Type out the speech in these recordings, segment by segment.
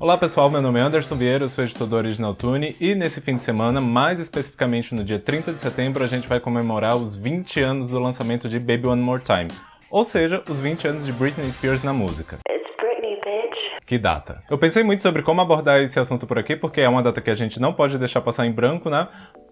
Olá pessoal, meu nome é Anderson Vieira, eu sou editor original Tune e nesse fim de semana, mais especificamente no dia 30 de setembro, a gente vai comemorar os 20 anos do lançamento de Baby One More Time, ou seja, os 20 anos de Britney Spears na música. Que data. Eu pensei muito sobre como abordar esse assunto por aqui, porque é uma data que a gente não pode deixar passar em branco, né?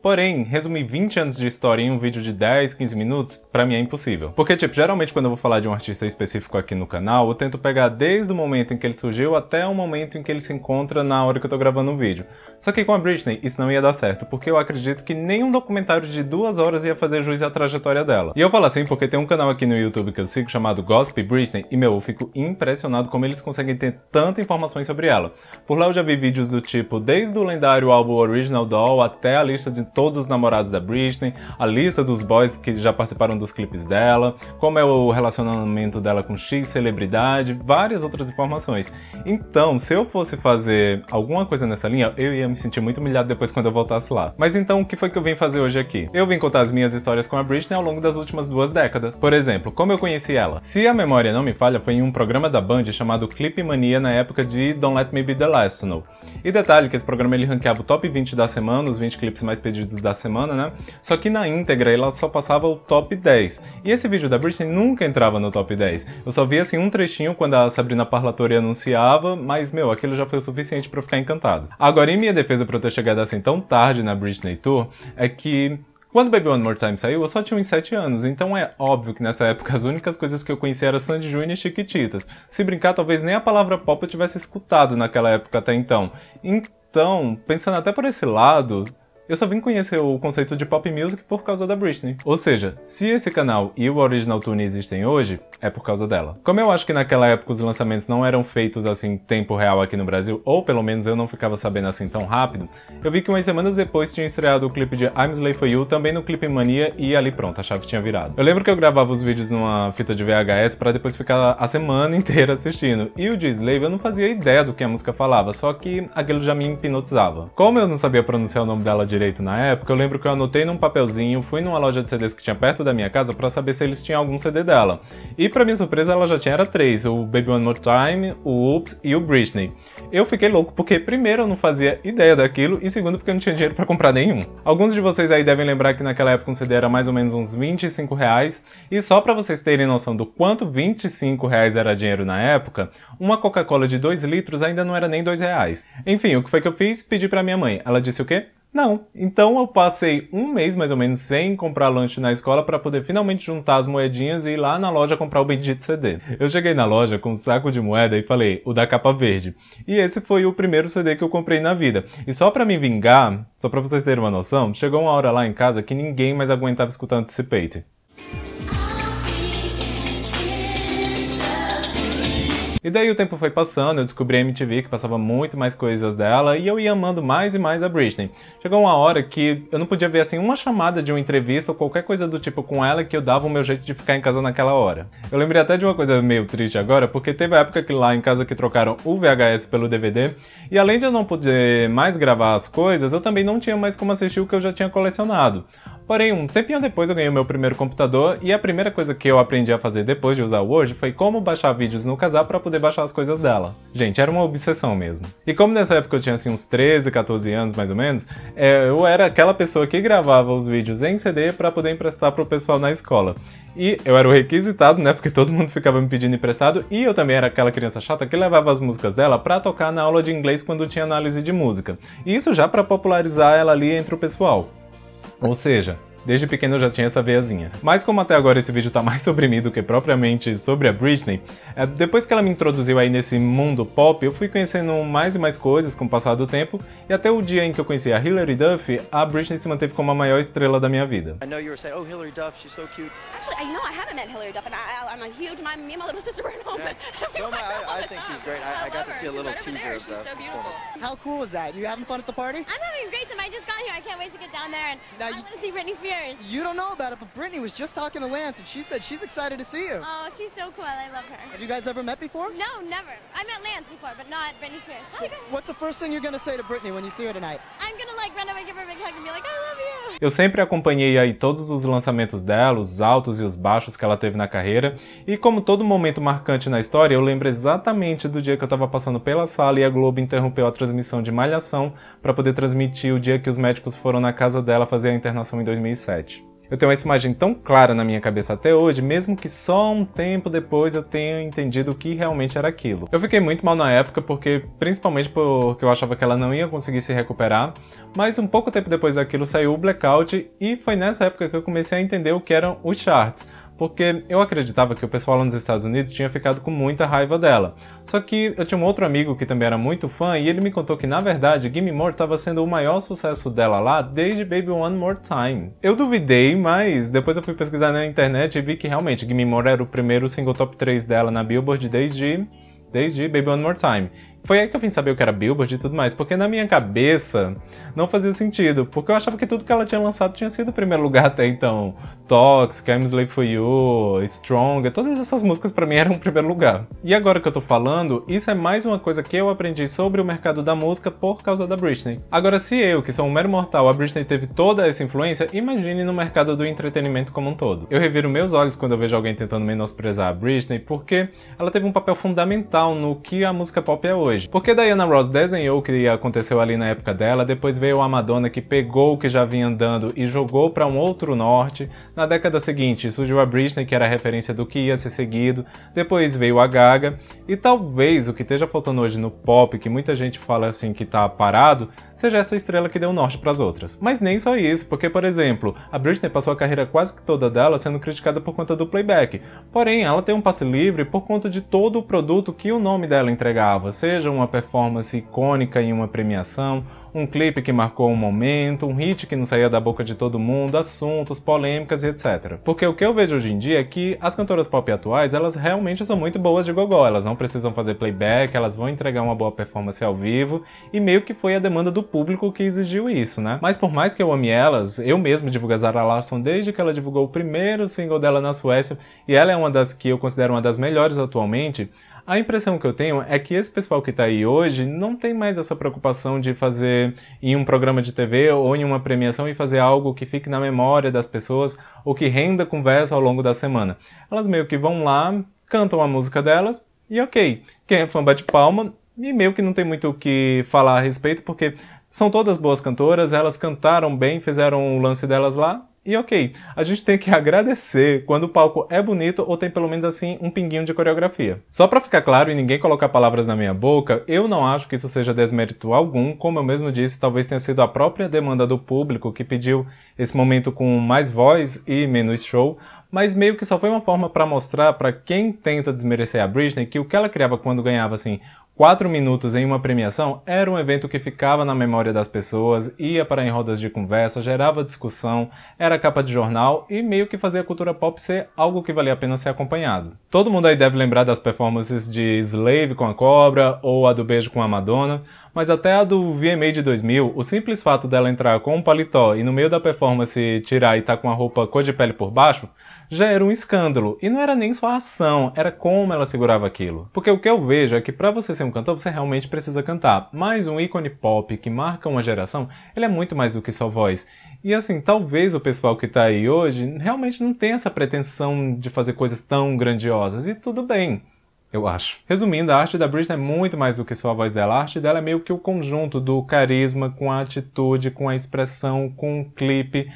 Porém, resumir 20 anos de história em um vídeo de 10, 15 minutos, para mim é impossível. Porque, tipo, geralmente quando eu vou falar de um artista específico aqui no canal, eu tento pegar desde o momento em que ele surgiu até o momento em que ele se encontra na hora que eu tô gravando o um vídeo. Só que com a Britney isso não ia dar certo, porque eu acredito que nenhum documentário de duas horas ia fazer juiz à trajetória dela. E eu falo assim porque tem um canal aqui no YouTube que eu sigo chamado Gossip Britney, e meu, eu fico impressionado como eles conseguem ter tanta informação sobre ela. Por lá eu já vi vídeos do tipo, desde o lendário álbum Original Doll até a lista de todos os namorados da Britney, a lista dos boys que já participaram dos clipes dela, como é o relacionamento dela com X celebridade, várias outras informações. Então, se eu fosse fazer alguma coisa nessa linha, eu ia me me muito humilhado depois quando eu voltasse lá. Mas então, o que foi que eu vim fazer hoje aqui? Eu vim contar as minhas histórias com a Britney ao longo das últimas duas décadas. Por exemplo, como eu conheci ela? Se a memória não me falha, foi em um programa da Band chamado Clip Mania na época de Don't Let Me Be The Last to Know. E detalhe que esse programa ele ranqueava o top 20 da semana, os 20 clipes mais pedidos da semana, né? Só que na íntegra ela só passava o top 10. E esse vídeo da Britney nunca entrava no top 10. Eu só via assim um trechinho quando a Sabrina Parlatore anunciava, mas meu, aquilo já foi o suficiente para ficar encantado. Agora em minha defesa para eu ter chegado assim tão tarde na Britney Tour é que quando Baby One More Time saiu, eu só tinha uns 7 anos, então é óbvio que nessa época as únicas coisas que eu conhecia eram Sandy June e Chiquititas. Se brincar, talvez nem a palavra pop eu tivesse escutado naquela época até então. Então, pensando até por esse lado, eu só vim conhecer o conceito de pop music por causa da Britney. Ou seja, se esse canal e o Original Tune existem hoje, é por causa dela. Como eu acho que naquela época os lançamentos não eram feitos assim em tempo real aqui no Brasil, ou pelo menos eu não ficava sabendo assim tão rápido, eu vi que umas semanas depois tinha estreado o clipe de I'm Slave For You, também no Clipe Mania, e ali pronto, a chave tinha virado. Eu lembro que eu gravava os vídeos numa fita de VHS para depois ficar a semana inteira assistindo, e o de Slave eu não fazia ideia do que a música falava, só que aquilo já me hipnotizava. Como eu não sabia pronunciar o nome dela de direito na época, eu lembro que eu anotei num papelzinho, fui numa loja de CDs que tinha perto da minha casa para saber se eles tinham algum CD dela. E para minha surpresa, ela já tinha era três: o Baby One More Time, o Oops e o Britney. Eu fiquei louco porque primeiro eu não fazia ideia daquilo e segundo porque eu não tinha dinheiro para comprar nenhum. Alguns de vocês aí devem lembrar que naquela época um CD era mais ou menos uns 25 reais e só para vocês terem noção do quanto 25 reais era dinheiro na época, uma Coca-Cola de 2 litros ainda não era nem 2 reais. Enfim, o que foi que eu fiz? Pedi para minha mãe. Ela disse o quê? Não. Então eu passei um mês mais ou menos sem comprar lanche na escola para poder finalmente juntar as moedinhas e ir lá na loja comprar o bendito CD. Eu cheguei na loja com um saco de moeda e falei, o da capa verde. E esse foi o primeiro CD que eu comprei na vida. E só para me vingar, só para vocês terem uma noção, chegou uma hora lá em casa que ninguém mais aguentava escutar Anticipate. E daí o tempo foi passando, eu descobri a MTV que passava muito mais coisas dela e eu ia amando mais e mais a Britney. Chegou uma hora que eu não podia ver assim uma chamada de uma entrevista ou qualquer coisa do tipo com ela que eu dava o meu jeito de ficar em casa naquela hora. Eu lembrei até de uma coisa meio triste agora, porque teve a época que lá em casa que trocaram o VHS pelo DVD e além de eu não poder mais gravar as coisas, eu também não tinha mais como assistir o que eu já tinha colecionado. Porém, um tempinho depois eu ganhei o meu primeiro computador e a primeira coisa que eu aprendi a fazer depois de usar o Word foi como baixar vídeos no casal para poder baixar as coisas dela. Gente, era uma obsessão mesmo. E como nessa época eu tinha assim uns 13, 14 anos mais ou menos, é, eu era aquela pessoa que gravava os vídeos em CD para poder emprestar pro pessoal na escola. E eu era o requisitado, né, porque todo mundo ficava me pedindo emprestado e eu também era aquela criança chata que levava as músicas dela para tocar na aula de inglês quando tinha análise de música. E isso já para popularizar ela ali entre o pessoal. Ou seja, Desde pequeno eu já tinha essa veiazinha. Mas como até agora esse vídeo tá mais sobre mim do que propriamente sobre a Britney, é, depois que ela me introduziu aí nesse mundo pop, eu fui conhecendo mais e mais coisas com o passar do tempo, e até o dia em que eu conheci a Hilary Duff, a Britney se manteve como a maior estrela da minha vida. Eu I que você were saying, oh Hilary Duff, she's so cute. Actually, you know I haven't met Hilary Duff, and I, I'm a huge, my, me and my little sister were at home. Yeah. so my, I, I think she's great. I, I got to see a little teaser of the so performance. How cool is that? You having fun at the party? I'm having a great time. I just got here. I can't wait to get quero there and now I you... want to Britney Spears cheers. You don't know about it, but Brittany was just talking to Lance, and she said she's excited to see you. Oh, she's so cool. I love her. Have you guys ever met before? No, never. I met Lance before, but not Brittany Spears. So what's the first thing you're going to say to Brittany when you see her tonight? I'm going to like run up and give her a big hug and be like, I love you. Eu sempre acompanhei aí todos os lançamentos dela, os altos e os baixos que ela teve na carreira, e como todo momento marcante na história, eu lembro exatamente do dia que eu tava passando pela sala e a Globo interrompeu a transmissão de Malhação para poder transmitir o dia que os médicos foram na casa dela fazer a internação em 2006. Eu tenho essa imagem tão clara na minha cabeça até hoje, mesmo que só um tempo depois eu tenha entendido o que realmente era aquilo. Eu fiquei muito mal na época, porque principalmente porque eu achava que ela não ia conseguir se recuperar, mas um pouco tempo depois daquilo saiu o blackout e foi nessa época que eu comecei a entender o que eram os charts porque eu acreditava que o pessoal lá nos Estados Unidos tinha ficado com muita raiva dela. Só que eu tinha um outro amigo que também era muito fã e ele me contou que na verdade Gimme More estava sendo o maior sucesso dela lá desde Baby One More Time. Eu duvidei, mas depois eu fui pesquisar na internet e vi que realmente Gimme More era o primeiro single top 3 dela na Billboard desde desde Baby One More Time. Foi aí que eu vim saber o que era Billboard e tudo mais, porque na minha cabeça não fazia sentido, porque eu achava que tudo que ela tinha lançado tinha sido primeiro lugar até então. Toxic, I'm Slave For You, Stronger, todas essas músicas para mim eram primeiro lugar. E agora que eu tô falando, isso é mais uma coisa que eu aprendi sobre o mercado da música por causa da Britney. Agora, se eu, que sou um mero mortal, a Britney teve toda essa influência, imagine no mercado do entretenimento como um todo. Eu reviro meus olhos quando eu vejo alguém tentando menosprezar a Britney, porque ela teve um papel fundamental no que a música pop é hoje hoje. Porque Diana Ross desenhou o que aconteceu ali na época dela, depois veio a Madonna que pegou o que já vinha andando e jogou para um outro norte. Na década seguinte surgiu a Britney, que era referência do que ia ser seguido, depois veio a Gaga, e talvez o que esteja faltando hoje no pop, que muita gente fala assim que tá parado, seja essa estrela que deu norte para as outras. Mas nem só isso, porque por exemplo, a Britney passou a carreira quase que toda dela sendo criticada por conta do playback. Porém, ela tem um passe livre por conta de todo o produto que o nome dela entregava, seja seja uma performance icônica em uma premiação, um clipe que marcou um momento, um hit que não saía da boca de todo mundo, assuntos, polêmicas e etc. Porque o que eu vejo hoje em dia é que as cantoras pop atuais, elas realmente são muito boas de gogó, elas não precisam fazer playback, elas vão entregar uma boa performance ao vivo, e meio que foi a demanda do público que exigiu isso, né? Mas por mais que eu ame elas, eu mesmo divulgo a Zara Larson desde que ela divulgou o primeiro single dela na Suécia, e ela é uma das que eu considero uma das melhores atualmente, a impressão que eu tenho é que esse pessoal que está aí hoje não tem mais essa preocupação de fazer em um programa de TV ou em uma premiação e fazer algo que fique na memória das pessoas ou que renda conversa ao longo da semana. Elas meio que vão lá, cantam a música delas e ok. Quem é fã bate palma e meio que não tem muito o que falar a respeito porque são todas boas cantoras, elas cantaram bem, fizeram o lance delas lá e ok, a gente tem que agradecer quando o palco é bonito ou tem pelo menos assim um pinguinho de coreografia. Só para ficar claro e ninguém colocar palavras na minha boca, eu não acho que isso seja desmérito algum, como eu mesmo disse, talvez tenha sido a própria demanda do público que pediu esse momento com mais voz e menos show, mas meio que só foi uma forma para mostrar para quem tenta desmerecer a Britney que o que ela criava quando ganhava assim Quatro minutos em uma premiação era um evento que ficava na memória das pessoas, ia para em rodas de conversa, gerava discussão, era capa de jornal e meio que fazia a cultura pop ser algo que valia a pena ser acompanhado. Todo mundo aí deve lembrar das performances de Slave com a Cobra ou a do Beijo com a Madonna, mas até a do VMA de 2000, o simples fato dela entrar com um paletó e no meio da performance tirar e tá com a roupa cor de pele por baixo, já era um escândalo. E não era nem só a ação, era como ela segurava aquilo. Porque o que eu vejo é que para você ser um cantor, você realmente precisa cantar. Mas um ícone pop que marca uma geração, ele é muito mais do que só voz. E assim, talvez o pessoal que tá aí hoje realmente não tenha essa pretensão de fazer coisas tão grandiosas, e tudo bem eu acho. Resumindo, a arte da Britney é muito mais do que só a voz dela. A arte dela é meio que o conjunto do carisma, com a atitude, com a expressão, com o clipe.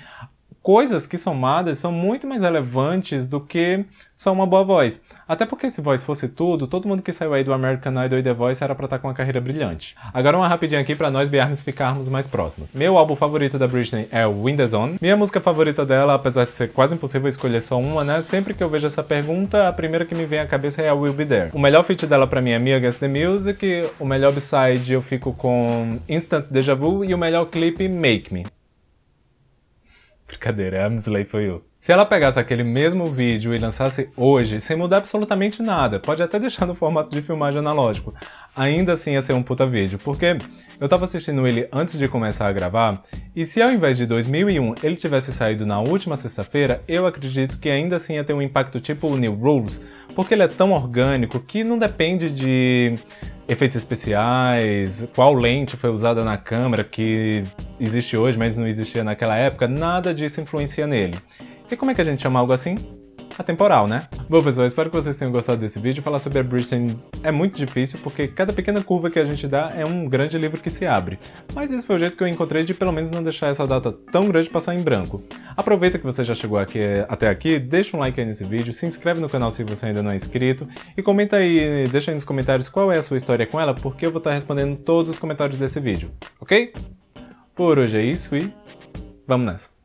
Coisas que somadas são muito mais relevantes do que só uma boa voz. Até porque se Voice fosse tudo, todo mundo que saiu aí do American Idol e The Voice era pra estar tá com uma carreira brilhante. Agora uma rapidinha aqui pra nós BRs ficarmos mais próximos. Meu álbum favorito da Britney é o In Zone. Minha música favorita dela, apesar de ser quase impossível escolher só uma, né? Sempre que eu vejo essa pergunta, a primeira que me vem à cabeça é a Will Be There. O melhor feat dela pra mim é Me Against The Music, o melhor b-side eu fico com Instant Deja Vu e o melhor clipe Make Me. Brincadeira, I'm foi For You. Se ela pegasse aquele mesmo vídeo e lançasse hoje, sem mudar absolutamente nada, pode até deixar no formato de filmagem analógico, ainda assim ia ser um puta vídeo, porque eu tava assistindo ele antes de começar a gravar, e se ao invés de 2001 ele tivesse saído na última sexta-feira, eu acredito que ainda assim ia ter um impacto tipo o New Rules, porque ele é tão orgânico que não depende de efeitos especiais, qual lente foi usada na câmera que existe hoje, mas não existia naquela época, nada disso influencia nele. E como é que a gente chama algo assim? atemporal, né? Bom, pessoal, espero que vocês tenham gostado desse vídeo. Falar sobre a Bridgeton é muito difícil, porque cada pequena curva que a gente dá é um grande livro que se abre. Mas esse foi o jeito que eu encontrei de pelo menos não deixar essa data tão grande passar em branco. Aproveita que você já chegou aqui, até aqui, deixa um like aí nesse vídeo, se inscreve no canal se você ainda não é inscrito, e comenta aí, deixa aí nos comentários qual é a sua história com ela, porque eu vou estar respondendo todos os comentários desse vídeo, ok? Por hoje é isso e vamos nessa!